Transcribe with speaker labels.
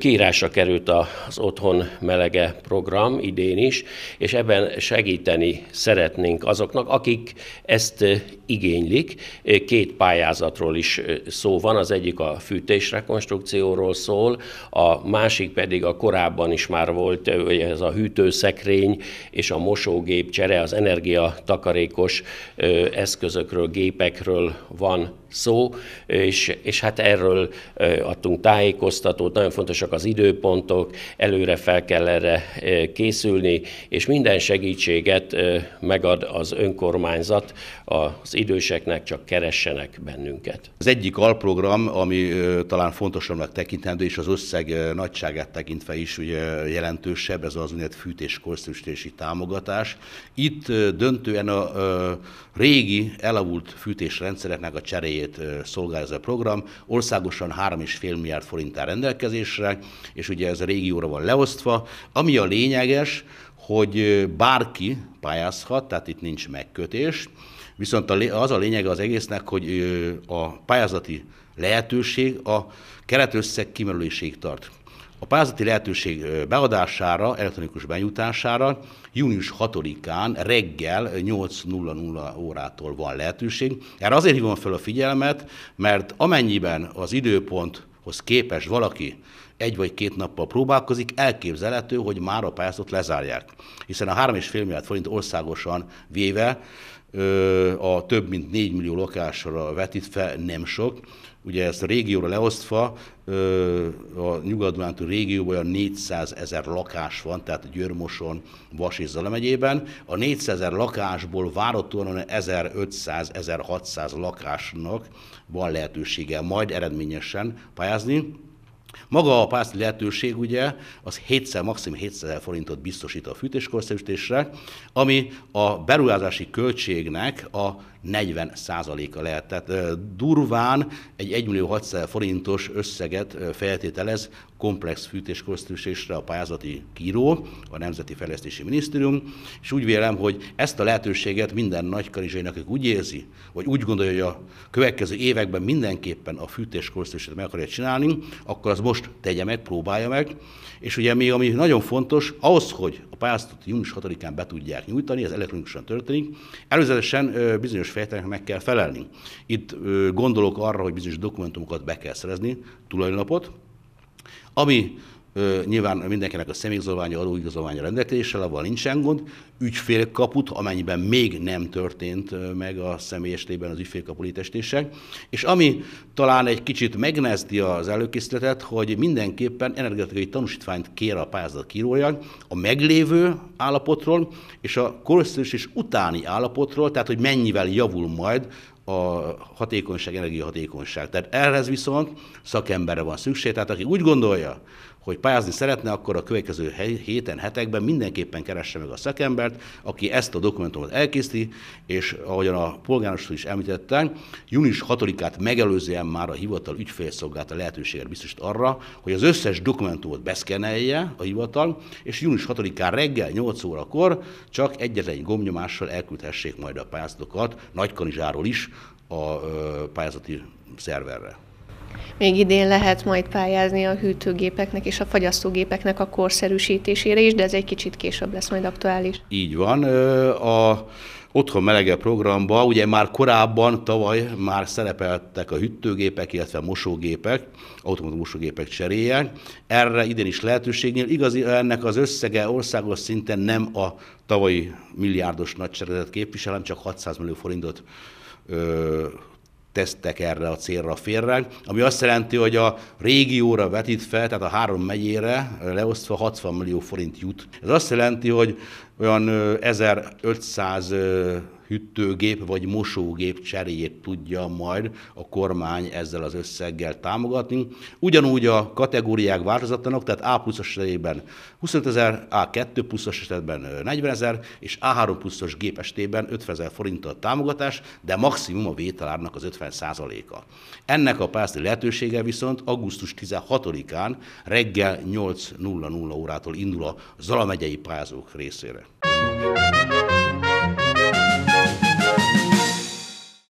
Speaker 1: Kiírásra került az Otthon Melege program idén is, és ebben segíteni szeretnénk azoknak, akik ezt igénylik. Két pályázatról is szó van, az egyik a fűtésrekonstrukcióról szól, a másik pedig a korábban is már volt, ez a hűtőszekrény és a mosógép csere, az energiatakarékos eszközökről, gépekről van szó, és, és hát erről adtunk tájékoztatót. Nagyon fontos a pontosak az időpontok, előre fel kell erre e, készülni, és minden segítséget e, megad az önkormányzat az időseknek, csak keressenek bennünket. Az egyik alprogram, ami e, talán fontosabbnak tekintendő, és az összeg nagyságát
Speaker 2: tekintve is ugye, jelentősebb, ez az úgynevezett fűtés-korszerűsítési támogatás. Itt döntően a régi, elavult fűtésrendszereknek a cseréjét szolgál ez a program. Országosan 3,5 milliárd forint áll rendelkezésre, és ugye ez a régióra van leosztva. Ami a lényeges, hogy bárki pályázhat, tehát itt nincs megkötés, viszont az a lényege az egésznek, hogy a pályázati lehetőség a keretösszeg kimerüléséig tart. A pályázati lehetőség beadására, elektronikus benyújtására június 6-án reggel 8.00 órától van lehetőség. Erre azért hívom fel a figyelmet, mert amennyiben az időpont hoz képes valaki egy vagy két nappal próbálkozik, elképzelhető, hogy már a pályázatot lezárják. Hiszen a 3,5 milliárd forint országosan véve a több mint 4 millió lakásra vetítve nem sok. Ugye ezt a régióra leosztva, a nyugat régióban olyan 400 ezer lakás van, tehát Győrmoson, Vas és Zala megyében. A 400 ezer lakásból várhatóan 1500-1600 lakásnak van lehetősége majd eredményesen pályázni maga a pászti lehetőség ugye az 7 maximum 7000 forintot biztosít a fűtéskorszerűsítésre, ami a beruházási költségnek a 40 a lehet. Tehát durván egy 1 millió 600 forintos összeget feltételez komplex fűtéskorszerűsésre a pályázati kíró, a Nemzeti Fejlesztési Minisztérium, és úgy vélem, hogy ezt a lehetőséget minden nagykarizsainak, akik úgy érzi, vagy úgy gondolja, hogy a következő években mindenképpen a fűtéskorszerűsítést meg akarja csinálni, akkor az most tegye meg, próbálja meg, és ugye még ami nagyon fontos, ahhoz, hogy a pályázatot június 6-án be tudják nyújtani, ez elektronikusan történik, előzetesen bizonyos feltételeknek meg kell felelni. Itt gondolok arra, hogy bizonyos dokumentumokat be kell szerezni, tulajdonlapot, ami ö, nyilván mindenkinek a személyigazolványa, adóigazolványa rendelkezéssel, abban nincsen gond. Ügyfélkaput, amennyiben még nem történt meg a személyes tében az ügyfélkapu létesítése. És ami talán egy kicsit megnezdi az előkészületet, hogy mindenképpen energetikai tanúsítványt kér a pályázat kírója a meglévő állapotról és a korszerűs és utáni állapotról, tehát hogy mennyivel javul majd a hatékonyság, energiahatékonyság. Tehát ehhez viszont szakemberre van szükség, tehát aki úgy gondolja, hogy pályázni szeretne, akkor a következő héten, hetekben mindenképpen keresse meg a szakembert, aki ezt a dokumentumot elkészíti, és ahogyan a polgármester is említette, június 6-át megelőzően már a hivatal ügyfélszolgálata lehetőséget biztosít arra, hogy az összes dokumentumot beszkenelje a hivatal, és június 6-án reggel 8 órakor csak egyetlen gombnyomással elküldhessék majd a pályázatokat Nagykanizsáról is a pályázati szerverre.
Speaker 1: Még idén lehet majd pályázni a hűtőgépeknek és a fagyasztógépeknek a korszerűsítésére is, de ez egy kicsit később lesz majd aktuális.
Speaker 2: Így van. A Otthon melege programba, ugye már korábban, tavaly már szerepeltek a hűtőgépek, illetve a mosógépek, automata mosógépek cseréje. Erre idén is lehetőségnél. Igaz, ennek az összege országos szinten nem a tavalyi milliárdos nagyságrendet képvisel, hanem csak 600 millió forintot tesztek erre a célra félre, ami azt jelenti, hogy a régióra vetítve, tehát a három megyére leosztva 60 millió forint jut. Ez azt jelenti, hogy olyan 1500 hűtőgép vagy mosógép cseréjét tudja majd a kormány ezzel az összeggel támogatni. Ugyanúgy a kategóriák változatlanok, tehát A pluszos esetében 25 ezer, A2 pluszos esetben 40 ezer, és A3 pluszos gép esetében 50 ezer forint a támogatás, de maximum a vételárnak az 50 százaléka. Ennek a pászti lehetősége viszont augusztus 16-án reggel 8.00 órától indul a Zala megyei pályázók részére. Thank you.